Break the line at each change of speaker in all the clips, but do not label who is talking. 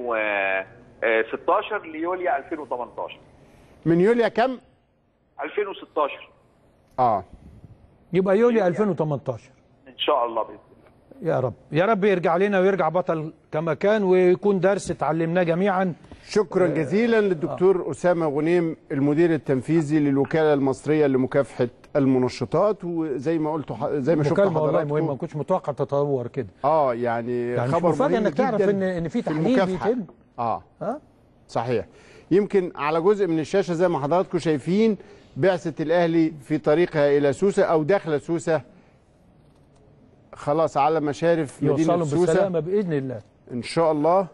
2016 ليوليا 2018 من يوليا كم 2016 اه يبقى يوليا 2018 ان شاء الله باذن الله يا رب يا رب يرجع لنا ويرجع بطل كما كان ويكون درس اتعلمناه جميعا
شكرا آه. جزيلا للدكتور آه. أسامة غنيم المدير التنفيذي للوكالة المصرية لمكافحة المنشطات وزي ما قلت زي ما شفت حضرتك والله مهمه ما كنتش متوقع تطور كده اه يعني, يعني خبر مفاجئ انك تعرف ان ان في تحليل بيتم اه ها آه؟ صحيح يمكن على جزء من الشاشه زي ما حضراتكم شايفين بعثه الاهلي في طريقها الى سوسه او داخله سوسه خلاص على مشارف مدينه سوسه يوصلهم بالسلامه باذن الله ان شاء الله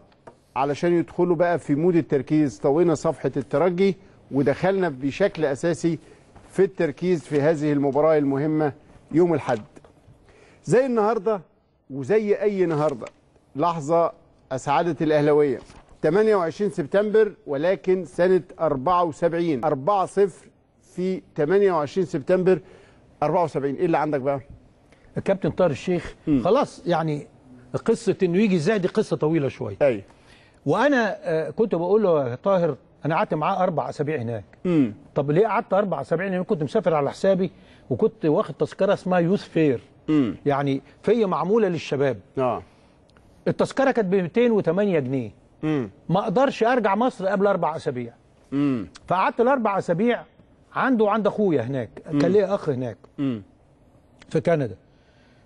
علشان يدخلوا بقى في مود التركيز طوينا صفحة الترجي ودخلنا بشكل أساسي في التركيز في هذه المباراة المهمة يوم الحد زي النهاردة وزي أي نهاردة لحظة أسعدت الأهلوية 28 سبتمبر ولكن سنة 74 4 0 في 28 سبتمبر 74 إيه اللي عندك بقى؟ الكابتن طاهر الشيخ م. خلاص يعني قصة إنه يجي إزاي دي قصة طويلة شوية أيوه
وانا آه، كنت بقول له يا طاهر انا قعدت معاه اربع اسابيع هناك امم طب ليه قعدت اربع اسابيع هناك كنت مسافر على حسابي وكنت واخد تذكره اسمها يوث فير امم يعني فيا معموله للشباب اه التذكره كانت ب 208 جنيه امم ما اقدرش ارجع مصر قبل اربع اسابيع امم فقعدت الاربع اسابيع عنده وعند اخويا هناك مم. كان ليا اخ هناك امم في كندا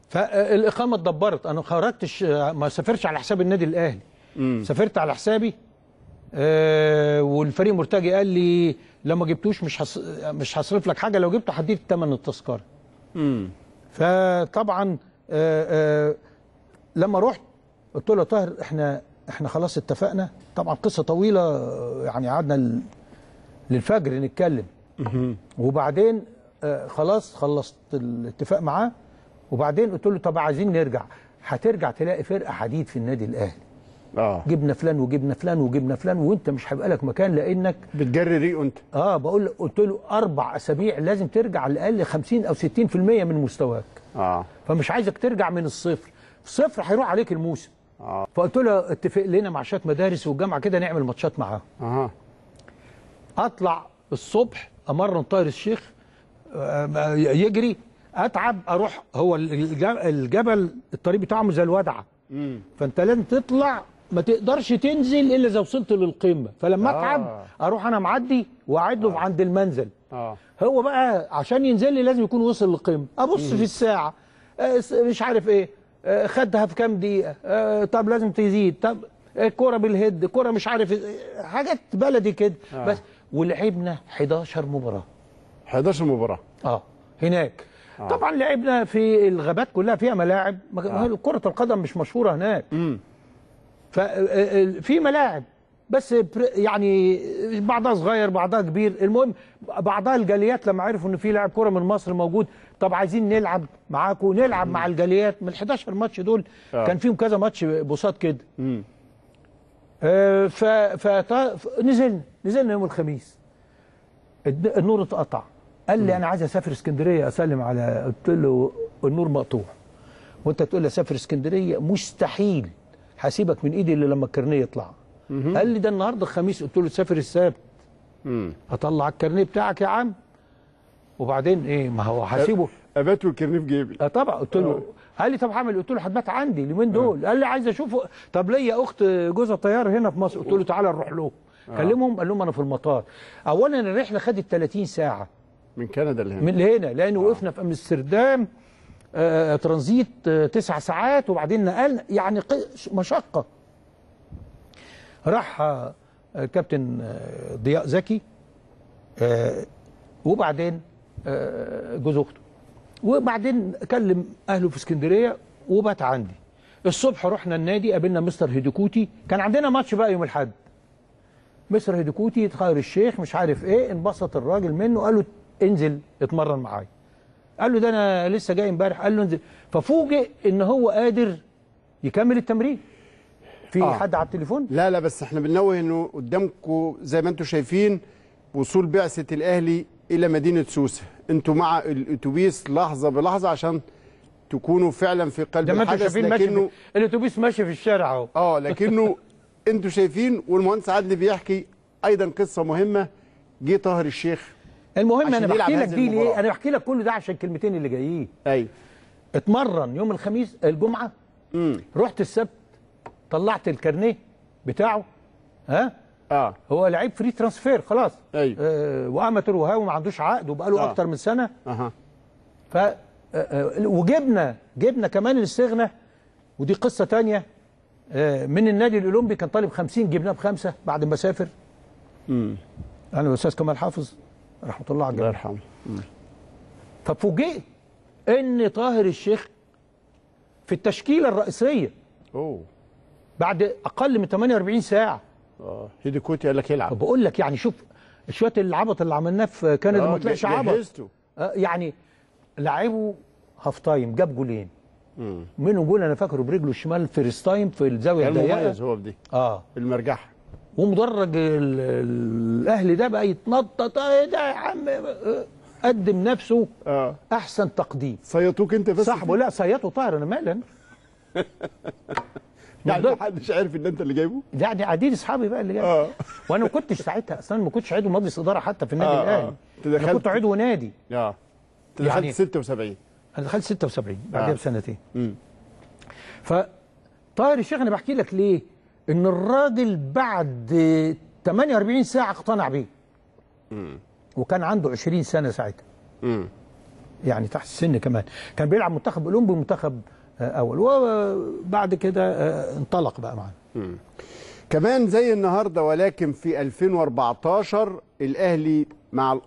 فالاقامه اتدبرت انا ما خرجتش آه، ما سافرش على حساب النادي الاهلي مم. سافرت على حسابي آه والفريق مرتجي قال لي لو ما جبتوش مش حص... مش هصرف لك حاجه لو جبته هديك ثمن التذكره. امم فطبعا آه آه لما رحت قلت له يا طاهر احنا احنا خلاص اتفقنا طبعا قصه طويله يعني قعدنا ل... للفجر نتكلم مم. وبعدين آه خلاص خلصت الاتفاق معاه وبعدين قلت له طب عايزين نرجع هترجع تلاقي فرقه حديد في النادي الاهلي آه. جبنا فلان وجبنا فلان وجبنا فلان وانت مش هيبقى لك مكان لانك بتجري ريقه انت اه بقول قلت له اربع اسابيع لازم ترجع على الاقل 50 او 60% من مستواك اه فمش عايزك ترجع من الصفر صفر هيروح عليك الموسم آه. فقلت له اتفق لنا مع شات مدارس والجامعه كده نعمل ماتشات معاهم آه. اطلع الصبح امرن طاهر الشيخ آه، آه، يجري اتعب اروح هو الجبل الطريق بتاعه زي الودعه فانت لازم تطلع ما تقدرش تنزل الا اذا وصلت للقمه فلما آه. اتعب اروح انا معدي واعد له آه. عند المنزل آه. هو بقى عشان ينزل لي لازم يكون وصل للقمه ابص مم. في الساعه آه، مش عارف ايه آه، خدها في كام دقيقه آه، طب لازم تزيد طب كرة بالهيد كرة مش عارف إيه، حاجات بلدي كده آه. بس ولعبنا 11 مباراة 11 مباراة اه هناك آه. طبعا لعبنا في الغابات كلها فيها ملاعب آه. كرة القدم مش مشهورة هناك مم. ففي آه، آه، آه، ملاعب بس يعني بعضها صغير بعضها كبير المهم بعضها الجاليات لما عرفوا ان في لاعب كوره من مصر موجود طب عايزين نلعب معاكم نلعب مع الجاليات من 11 ماتش دول آه. كان فيهم كذا ماتش بوصات كده آه ف فنزلنا نزلنا يوم الخميس النور اتقطع قال لي مم. انا عايز اسافر اسكندريه اسلم على قلت له النور مقطوع وانت تقول لي اسافر اسكندريه مستحيل هسيبك من ايدي اللي لما الكارنيه يطلع قال لي ده النهارده الخميس قلت له تسافر السبت هطلع الكارنيه بتاعك يا عم وبعدين ايه ما هو هسيبه ابات الكرنيه في جيبي اه طبعا قلت له آه. قال لي طب هعمل قلت له هتبات عندي اليومين آه. دول قال لي عايز اشوفه طب ليا اخت جوزها طيار هنا في مصر قلت له تعالى نروح له آه. كلمهم قال لهم انا في المطار اولا الرحله خدت 30 ساعه من كندا لهنا من هنا لان وقفنا في امستردام آه، آه، آه، ترانزيت تسع ساعات وبعدين نقلنا يعني مشقة راح كابتن ضياء زكي وبعدين جوز اخته وبعدين كلم اهله في اسكندريه وبات عندي الصبح رحنا النادي قابلنا مستر هيدوكوتي كان عندنا ماتش بقى يوم الاحد مستر هيدوكوتي خير الشيخ مش عارف ايه انبسط الراجل منه قال له انزل اتمرن معايا قال له ده انا لسه جاي امبارح قال له انزل
ففوجئ ان هو قادر يكمل التمرين في آه. حد على التليفون لا لا بس احنا بننوه انه قدامكم زي ما انتم شايفين وصول بعثه الاهلي الى مدينه سوسه انتوا مع الاتوبيس لحظه بلحظه عشان تكونوا فعلا في قلب الحدث لكنه ماشي الاتوبيس ماشي في الشارع اهو اه لكنه انتوا شايفين والمهندس عدلي بيحكي ايضا قصه مهمه جه طاهر الشيخ المهم انا بحكي لك دي ليه انا
بحكي لك كل ده عشان الكلمتين اللي جايين ايوه اتمرن يوم الخميس الجمعه امم رحت السبت طلعت الكارنيه بتاعه ها اه هو لعيب فري ترانسفير خلاص ايوه آه واماتور وهاوي ما عندوش عقد وبقاله آه. اكتر من سنه اها ف آه، آه، وجبنا جبنا كمان الاستغنى ودي قصه ثانيه آه، من النادي الاولمبي كان طالب 50 جبناه بخمسه بعد ما سافر امم انا الاستاذ كمال حافظ رحمه الله على الجميع الله يرحمه ففوجئت ان طاهر الشيخ في التشكيله الرئيسيه اوه بعد اقل من 48 ساعه اه هيدي كوتي قال لك يلعب بقول لك يعني شوف شويه العبط اللي عملناه في كندا آه، ما طلعش عبط آه، يعني لعبوا هاف تايم جاب جولين منهم جول انا فاكره برجله الشمال فيرست تايم في الزاويه الضيقه مميز هو بدي اه المرجحه ومدرج الاهلي ده بقى يتنطط ايه ده يا عم آه، قدم نفسه آه. احسن تقديم صيطوك انت بس صاحبه لا صيطه طاهر انا مالي انا يعني محدش عارف ان انت اللي جايبه؟ يعني عديد اصحابي بقى اللي جايبه آه. وانا ما كنتش ساعتها اصلا ما كنتش عضو مجلس اداره حتى في النادي آه, آه. الاهلي آه. انا كنت عضو نادي اه انت دخلت يعني 76 انا دخلت 76 بعدها آه. بسنتين امم طاهر الشيخ انا بحكي لك ليه؟ ان الراجل بعد 48 ساعه اقتنع بيه وكان عنده 20 سنه ساعتها يعني تحت السن كمان كان بيلعب منتخب اولمبي ومنتخب
اول وبعد كده آه، انطلق بقى معانا كمان زي النهارده ولكن في 2014 الاهلي مع